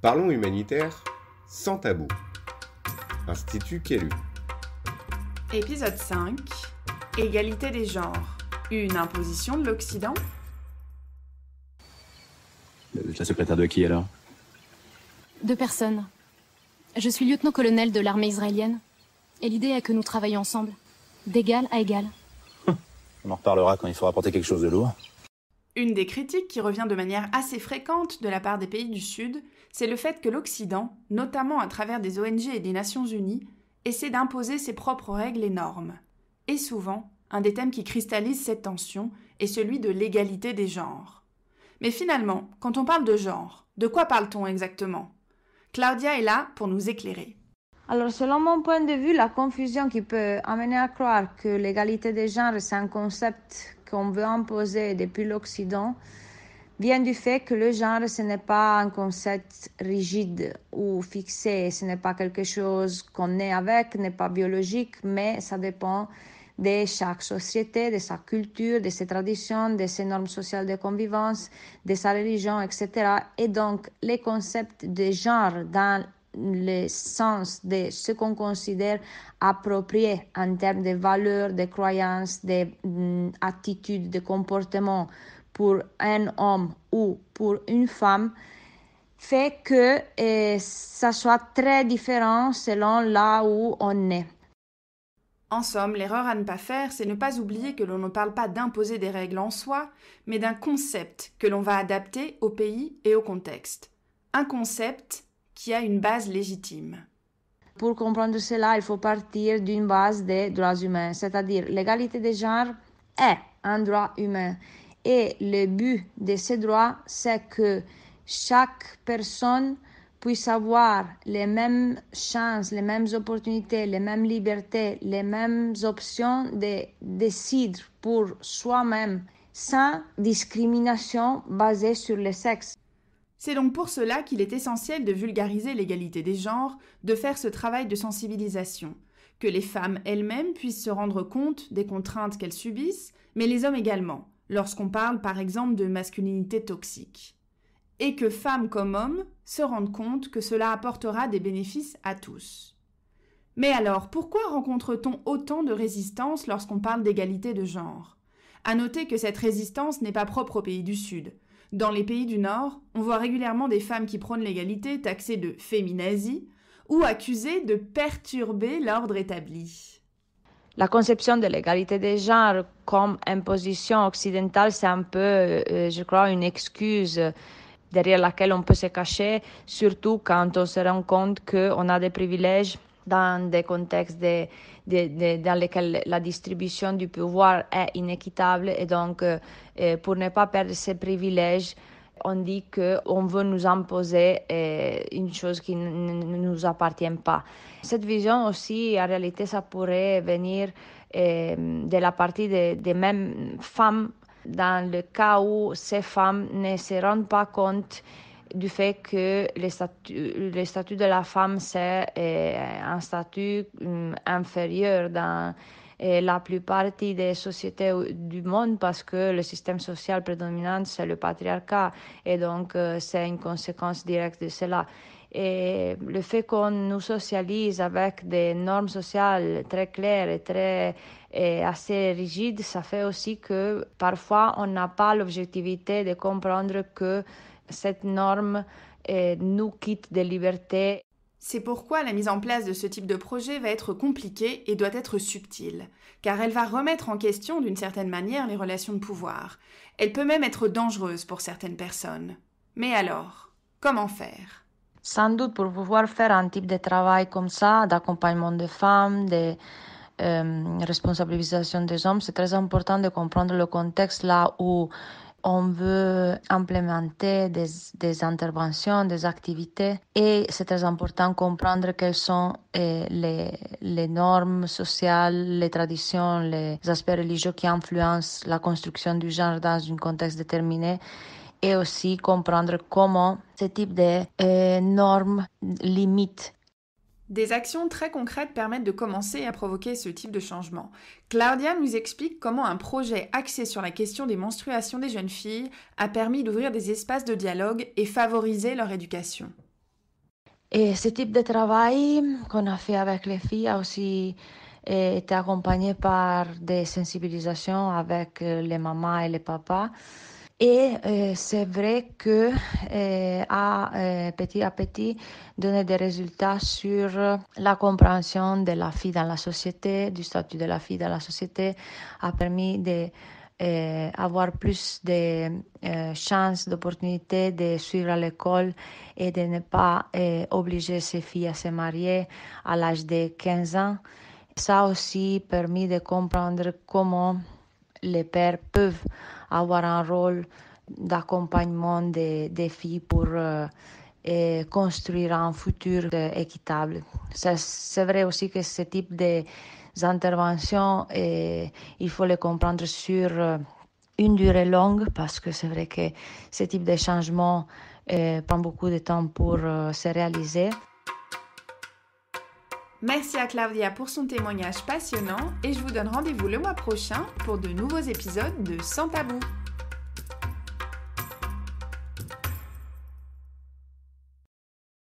Parlons humanitaire sans tabou. Institut Kélu. Épisode 5. Égalité des genres. Une imposition de l'Occident La secrétaire de qui alors De personne. Je suis lieutenant-colonel de l'armée israélienne. Et l'idée est que nous travaillons ensemble, d'égal à égal. Hum. On en reparlera quand il faudra porter quelque chose de lourd. Une des critiques qui revient de manière assez fréquente de la part des pays du Sud, c'est le fait que l'Occident, notamment à travers des ONG et des Nations Unies, essaie d'imposer ses propres règles et normes. Et souvent, un des thèmes qui cristallise cette tension est celui de l'égalité des genres. Mais finalement, quand on parle de genre, de quoi parle-t-on exactement Claudia est là pour nous éclairer. Alors, selon mon point de vue, la confusion qui peut amener à croire que l'égalité des genres, c'est un concept qu'on veut imposer depuis l'Occident vient du fait que le genre, ce n'est pas un concept rigide ou fixé, ce n'est pas quelque chose qu'on est avec, n'est pas biologique, mais ça dépend de chaque société, de sa culture, de ses traditions, de ses normes sociales de convivance, de sa religion, etc. Et donc, les concepts de genre dans le sens de ce qu'on considère approprié en termes de valeurs, de croyances, d'attitudes, de mm, comportements pour un homme ou pour une femme fait que euh, ça soit très différent selon là où on est. En somme, l'erreur à ne pas faire, c'est ne pas oublier que l'on ne parle pas d'imposer des règles en soi, mais d'un concept que l'on va adapter au pays et au contexte. Un concept qui a une base légitime. Pour comprendre cela, il faut partir d'une base des droits humains, c'est-à-dire l'égalité des genres est un droit humain. Et le but de ces droits, c'est que chaque personne puisse avoir les mêmes chances, les mêmes opportunités, les mêmes libertés, les mêmes options de décider pour soi-même sans discrimination basée sur le sexe. C'est donc pour cela qu'il est essentiel de vulgariser l'égalité des genres, de faire ce travail de sensibilisation, que les femmes elles-mêmes puissent se rendre compte des contraintes qu'elles subissent, mais les hommes également, lorsqu'on parle par exemple de masculinité toxique. Et que femmes comme hommes se rendent compte que cela apportera des bénéfices à tous. Mais alors, pourquoi rencontre-t-on autant de résistance lorsqu'on parle d'égalité de genre À noter que cette résistance n'est pas propre aux pays du Sud. Dans les pays du Nord, on voit régulièrement des femmes qui prônent l'égalité taxées de féminazie » ou accusées de perturber l'ordre établi. La conception de l'égalité des genres comme imposition occidentale, c'est un peu, euh, je crois, une excuse derrière laquelle on peut se cacher, surtout quand on se rend compte qu'on a des privilèges dans des contextes de, de, de, dans lesquels la distribution du pouvoir est inéquitable et donc euh, euh, pour ne pas perdre ses privilèges, on dit qu'on veut nous imposer euh, une chose qui ne nous appartient pas. Cette vision aussi, en réalité, ça pourrait venir de la partie des mêmes femmes dans le cas où ces femmes ne se rendent pas compte du fait que le statut, statut de la femme, c'est euh, un statut mm, inférieur dans euh, la plupart des sociétés du monde parce que le système social prédominant, c'est le patriarcat et donc euh, c'est une conséquence directe de cela. Et le fait qu'on nous socialise avec des normes sociales très claires très et assez rigides, ça fait aussi que parfois on n'a pas l'objectivité de comprendre que cette norme euh, nous quitte des libertés. C'est pourquoi la mise en place de ce type de projet va être compliquée et doit être subtile, car elle va remettre en question d'une certaine manière les relations de pouvoir. Elle peut même être dangereuse pour certaines personnes. Mais alors, comment faire Sans doute pour pouvoir faire un type de travail comme ça, d'accompagnement des femmes, de euh, responsabilisation des hommes, c'est très important de comprendre le contexte là où on veut implémenter des, interventions, des activités et c'est très important de comprendre quelles sont eh, les, les, normes sociales, les traditions, les aspects religieux qui influencent la construction du genre dans un contexte déterminé et aussi comprendre comment ce type de eh, normes limitent des actions très concrètes permettent de commencer à provoquer ce type de changement. Claudia nous explique comment un projet axé sur la question des menstruations des jeunes filles a permis d'ouvrir des espaces de dialogue et favoriser leur éducation. Et ce type de travail qu'on a fait avec les filles a aussi eh, été accompagné par des sensibilisations avec euh, les mamans et les papas et euh, c'est vrai que euh, a euh, petit à petit donné des résultats sur la compréhension de la fille dans la société, du statut de la fille dans la société, a permis d'avoir euh, plus de chances, d'opportunités de suivre l'école et de ne pas obliger ses filles à se marier à l'âge de 15 ans. Ça a aussi permis de comprendre comment les pères peuvent avoir un rôle d'accompagnement des, filles pour euh, construire un futur équitable. C'est vrai aussi que ce type d'intervention, il faut les comprendre sur euh, une durée longue parce que c'est vrai que ce type de changement euh, prend beaucoup de temps pour se réaliser. Merci à Claudia pour son témoignage passionnant et je vous donne rendez-vous le mois prochain pour de nouveaux épisodes de Sans Tabou.